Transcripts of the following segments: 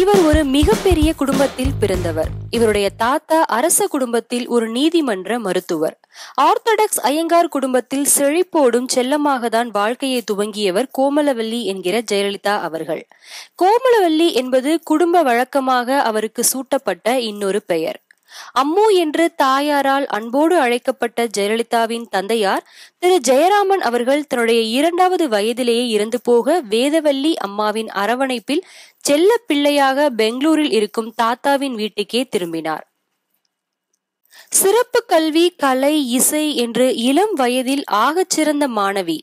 இவர் ஒரு மிகப்பெரிய குடும்பத்தில் பிறந்தவர் இவருடைய தாத்தா அரச குடும்பத்தில் ஒரு நீதிமன்ற மருத்துவர் ஆர்த்தடாக்ஸ் ஐயங்கார் குடும்பத்தில் செழிப்போடும் செல்லமாக தான் வாழ்க்கையை துவங்கியவர் கோமலவல்லி என்கிற ஜெயலலிதா அவர்கள் கோமலவல்லி என்பது குடும்ப வழக்கமாக அவருக்கு சூட்டப்பட்ட இன்னொரு பெயர் அம்மு என்று தாயாரால் அன்போடு அழைக்கப்பட்ட ஜெயலலிதாவின் தந்தையார் திரு ஜெயராமன் அவர்கள் தன்னுடைய இரண்டாவது வயதிலேயே இறந்து போக வேதவல்லி அம்மாவின் அரவணைப்பில் செல்ல பிள்ளையாக பெங்களூரில் இருக்கும் தாத்தாவின் வீட்டுக்கே திரும்பினார் சிறப்பு கல்வி கலை இசை என்று இளம் வயதில் ஆகச்சிறந்த மாணவி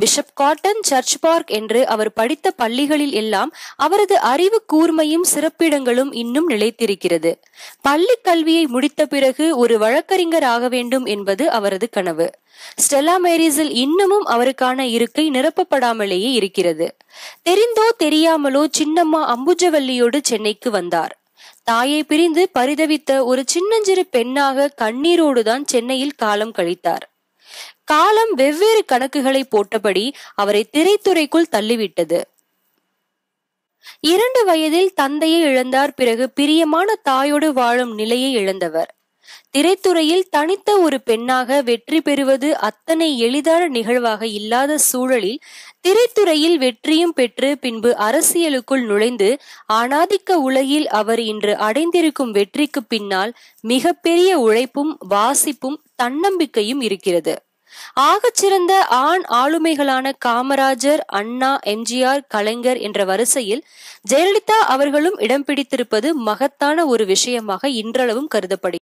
பிஷப் காட்டன் சர்ச் பார்க் என்று அவர் படித்த பள்ளிகளில் எல்லாம் அவரது அறிவு கூர்மையும் சிறப்பிடங்களும் இன்னும் நிலைத்திருக்கிறது பள்ளி கல்வியை முடித்த பிறகு ஒரு வழக்கறிஞர் ஆக வேண்டும் என்பது அவரது கனவு ஸ்டெல்லா மேரிஸில் இன்னமும் அவருக்கான இருக்கை நிரப்பப்படாமலேயே இருக்கிறது தெரிந்தோ தெரியாமலோ சின்னம்மா அம்புஜவல்லியோடு சென்னைக்கு வந்தார் தாயை பிரிந்து பரிதவித்த ஒரு சின்னஞ்சிறு பெண்ணாக கண்ணீரோடுதான் சென்னையில் காலம் கழித்தார் காலம் வெவ்வேறு கணக்குகளை போட்டபடி அவரை திரைத்துறைக்குள் தள்ளிவிட்டது இரண்டு வயதில் தந்தையை இழந்தார் பிறகு பிரியமான தாயோடு வாழும் நிலையை இழந்தவர் திரைத்துறையில் தனித்த ஒரு பெண்ணாக வெற்றி பெறுவது அத்தனை எளிதான நிகழ்வாக இல்லாத சூழலில் திரைத்துறையில் வெற்றியும் பெற்று பின்பு அரசியலுக்குள் நுழைந்து ஆணாதிக்க உலகில் அவர் இன்று அடைந்திருக்கும் வெற்றிக்கு பின்னால் மிகப்பெரிய உழைப்பும் வாசிப்பும் தன்னம்பிக்கையும் இருக்கிறது ஆகச்சிறந்த ஆண் ஆளுமைகளான காமராஜர் அண்ணா எம்ஜிஆர் கலைஞர் என்ற வரிசையில் ஜெயலலிதா அவர்களும் இடம் பிடித்திருப்பது மகத்தான ஒரு விஷயமாக இன்றளவும் கருதப்படுகிறது